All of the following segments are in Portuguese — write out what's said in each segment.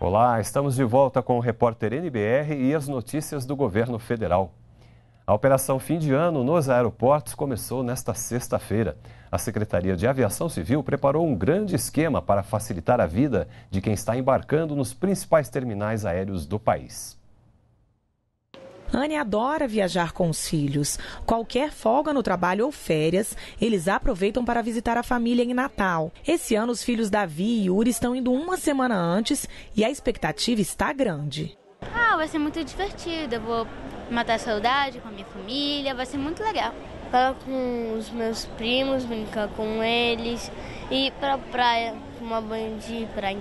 Olá, estamos de volta com o repórter NBR e as notícias do governo federal. A operação fim de ano nos aeroportos começou nesta sexta-feira. A Secretaria de Aviação Civil preparou um grande esquema para facilitar a vida de quem está embarcando nos principais terminais aéreos do país. Anne adora viajar com os filhos. Qualquer folga no trabalho ou férias, eles aproveitam para visitar a família em Natal. Esse ano, os filhos Davi e Yuri estão indo uma semana antes e a expectativa está grande. Ah, vai ser muito divertido. Eu vou matar a saudade com a minha família, vai ser muito legal. Falar com os meus primos, brincar com eles, ir para a praia, tomar banho de praia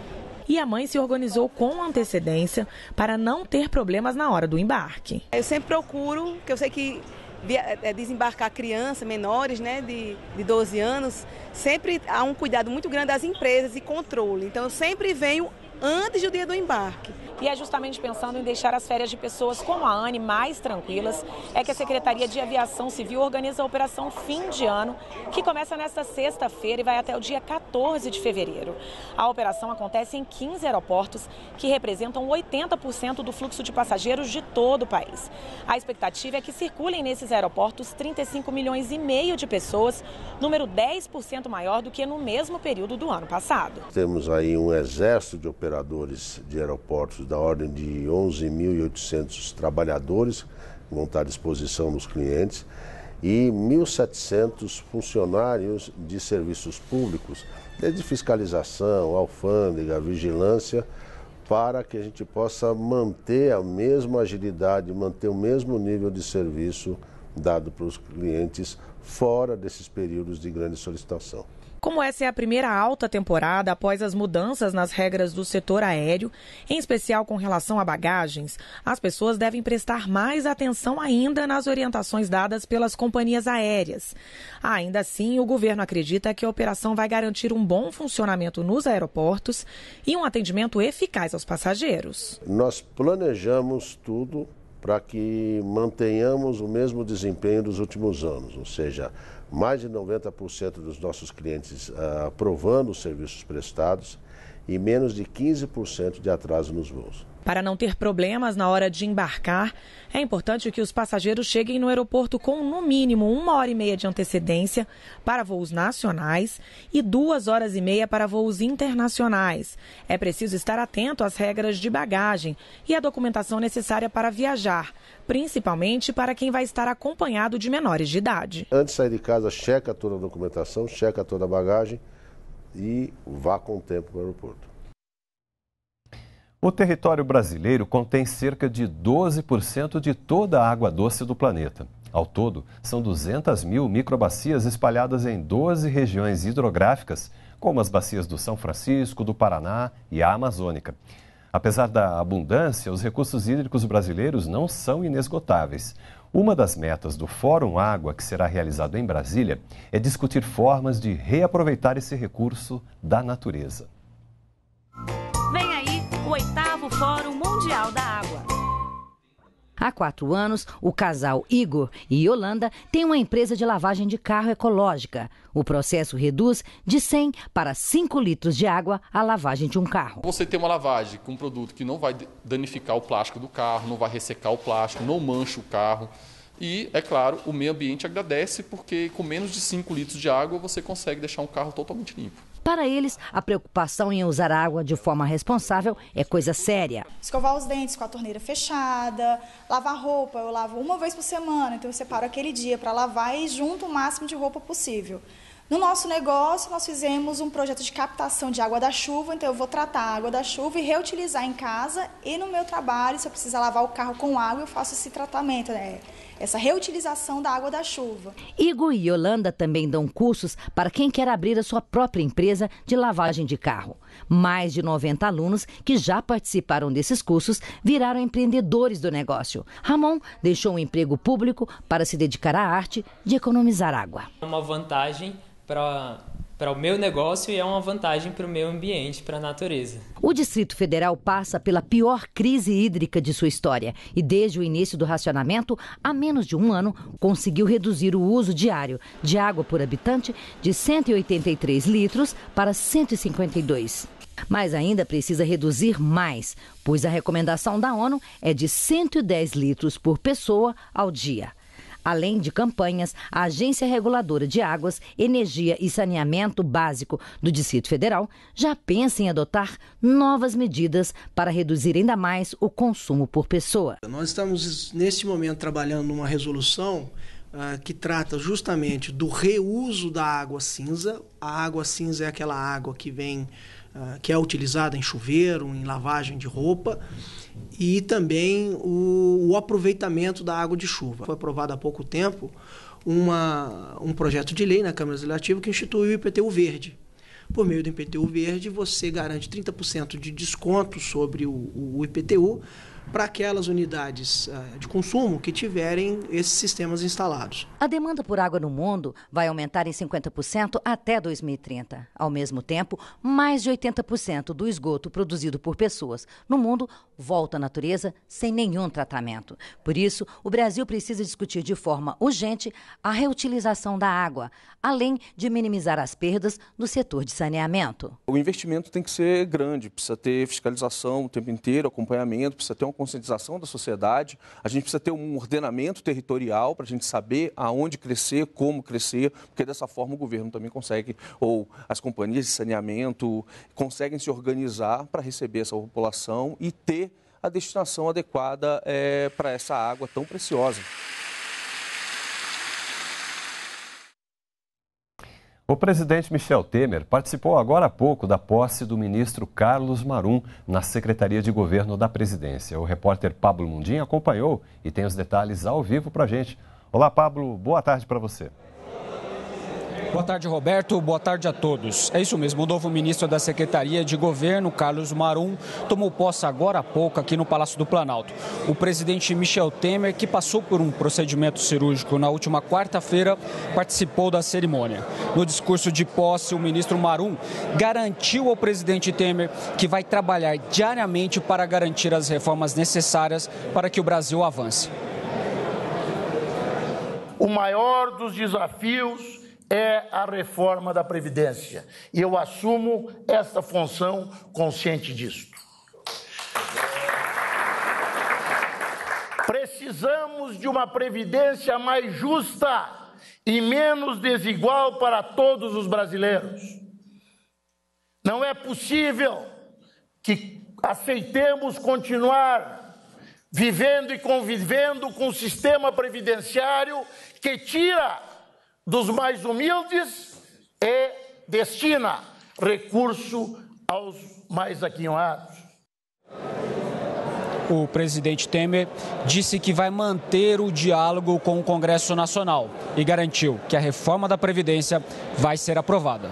e a mãe se organizou com antecedência para não ter problemas na hora do embarque. Eu sempre procuro, que eu sei que é, é, desembarcar crianças menores, né, de, de 12 anos, sempre há um cuidado muito grande das empresas e controle. Então eu sempre venho antes do dia do embarque. E é justamente pensando em deixar as férias de pessoas como a Anne mais tranquilas, é que a Secretaria de Aviação Civil organiza a operação Fim de Ano, que começa nesta sexta-feira e vai até o dia 14 de fevereiro. A operação acontece em 15 aeroportos, que representam 80% do fluxo de passageiros de todo o país. A expectativa é que circulem nesses aeroportos 35 milhões e meio de pessoas, número 10% maior do que no mesmo período do ano passado. Temos aí um exército de operações operadores de aeroportos, da ordem de 11.800 trabalhadores que vão estar à disposição dos clientes e 1.700 funcionários de serviços públicos, desde fiscalização, alfândega, vigilância, para que a gente possa manter a mesma agilidade, manter o mesmo nível de serviço dado para os clientes fora desses períodos de grande solicitação. Como essa é a primeira alta temporada após as mudanças nas regras do setor aéreo, em especial com relação a bagagens, as pessoas devem prestar mais atenção ainda nas orientações dadas pelas companhias aéreas. Ainda assim, o governo acredita que a operação vai garantir um bom funcionamento nos aeroportos e um atendimento eficaz aos passageiros. Nós planejamos tudo para que mantenhamos o mesmo desempenho dos últimos anos, ou seja, mais de 90% dos nossos clientes ah, aprovando os serviços prestados e menos de 15% de atraso nos voos. Para não ter problemas na hora de embarcar, é importante que os passageiros cheguem no aeroporto com no mínimo uma hora e meia de antecedência para voos nacionais e duas horas e meia para voos internacionais. É preciso estar atento às regras de bagagem e à documentação necessária para viajar, principalmente para quem vai estar acompanhado de menores de idade. Antes de sair de casa, checa toda a documentação, checa toda a bagagem e vá com o tempo para o aeroporto. O território brasileiro contém cerca de 12% de toda a água doce do planeta. Ao todo, são 200 mil microbacias espalhadas em 12 regiões hidrográficas, como as bacias do São Francisco, do Paraná e a Amazônica. Apesar da abundância, os recursos hídricos brasileiros não são inesgotáveis. Uma das metas do Fórum Água, que será realizado em Brasília, é discutir formas de reaproveitar esse recurso da natureza. Vem aí o oitavo Fórum Mundial da Há quatro anos, o casal Igor e Yolanda tem uma empresa de lavagem de carro ecológica. O processo reduz de 100 para 5 litros de água a lavagem de um carro. Você tem uma lavagem com um produto que não vai danificar o plástico do carro, não vai ressecar o plástico, não mancha o carro. E, é claro, o meio ambiente agradece porque com menos de 5 litros de água você consegue deixar um carro totalmente limpo. Para eles, a preocupação em usar água de forma responsável é coisa séria. Escovar os dentes com a torneira fechada, lavar roupa, eu lavo uma vez por semana, então eu separo aquele dia para lavar e junto o máximo de roupa possível. No nosso negócio, nós fizemos um projeto de captação de água da chuva, então eu vou tratar a água da chuva e reutilizar em casa e no meu trabalho. Se eu precisar lavar o carro com água, eu faço esse tratamento, né? essa reutilização da água da chuva. Igor e Yolanda também dão cursos para quem quer abrir a sua própria empresa de lavagem de carro. Mais de 90 alunos que já participaram desses cursos viraram empreendedores do negócio. Ramon deixou um emprego público para se dedicar à arte de economizar água. É uma vantagem para para o meu negócio e é uma vantagem para o meio ambiente, para a natureza. O Distrito Federal passa pela pior crise hídrica de sua história e, desde o início do racionamento, há menos de um ano, conseguiu reduzir o uso diário de água por habitante de 183 litros para 152 mas ainda precisa reduzir mais, pois a recomendação da ONU é de 110 litros por pessoa ao dia além de campanhas, a Agência Reguladora de Águas, Energia e Saneamento Básico do Distrito Federal já pensa em adotar novas medidas para reduzir ainda mais o consumo por pessoa. Nós estamos, neste momento, trabalhando numa resolução ah, que trata justamente do reuso da água cinza. A água cinza é aquela água que vem ah, que é utilizada em chuveiro, em lavagem de roupa, e também o, o aproveitamento da água de chuva. Foi aprovado há pouco tempo uma, um projeto de lei na Câmara Legislativa que institui o IPTU Verde. Por meio do IPTU Verde, você garante 30% de desconto sobre o, o IPTU para aquelas unidades ah, de consumo que tiverem esses sistemas instalados. A demanda por água no mundo vai aumentar em 50% até 2030. Ao mesmo tempo, mais de 80% do esgoto produzido por pessoas no mundo volta à natureza sem nenhum tratamento. Por isso, o Brasil precisa discutir de forma urgente a reutilização da água, além de minimizar as perdas no setor de saneamento. O investimento tem que ser grande, precisa ter fiscalização o tempo inteiro, acompanhamento, precisa ter uma conscientização da sociedade, a gente precisa ter um ordenamento territorial para a gente saber aonde crescer, como crescer, porque dessa forma o governo também consegue, ou as companhias de saneamento conseguem se organizar para receber essa população e ter a destinação adequada é, eh, para essa água tão preciosa. O presidente Michel Temer participou agora há pouco da posse do ministro Carlos Marum na Secretaria de Governo da Presidência. O repórter Pablo Mundim acompanhou e tem os detalhes ao vivo para a gente. Olá, Pablo, boa tarde para você. Boa tarde, Roberto. Boa tarde a todos. É isso mesmo, o novo ministro da Secretaria de Governo, Carlos Marum, tomou posse agora há pouco aqui no Palácio do Planalto. O presidente Michel Temer, que passou por um procedimento cirúrgico na última quarta-feira, participou da cerimônia. No discurso de posse, o ministro Marum garantiu ao presidente Temer que vai trabalhar diariamente para garantir as reformas necessárias para que o Brasil avance. O maior dos desafios é a reforma da Previdência. E eu assumo essa função consciente disto. Precisamos de uma Previdência mais justa e menos desigual para todos os brasileiros. Não é possível que aceitemos continuar vivendo e convivendo com um sistema previdenciário que tira dos mais humildes e destina recurso aos mais aquinhoados. O presidente Temer disse que vai manter o diálogo com o Congresso Nacional e garantiu que a reforma da Previdência vai ser aprovada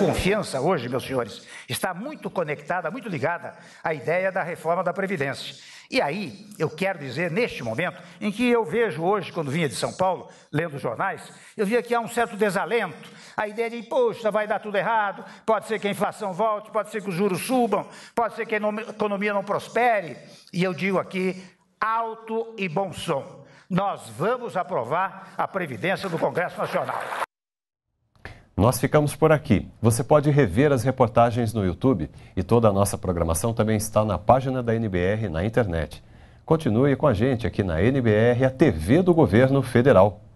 confiança hoje, meus senhores, está muito conectada, muito ligada à ideia da reforma da Previdência. E aí, eu quero dizer, neste momento, em que eu vejo hoje, quando vinha de São Paulo, lendo os jornais, eu via que há um certo desalento, a ideia de, poxa, vai dar tudo errado, pode ser que a inflação volte, pode ser que os juros subam, pode ser que a economia não prospere. E eu digo aqui, alto e bom som, nós vamos aprovar a Previdência do Congresso Nacional. Nós ficamos por aqui. Você pode rever as reportagens no YouTube e toda a nossa programação também está na página da NBR na internet. Continue com a gente aqui na NBR, a TV do Governo Federal.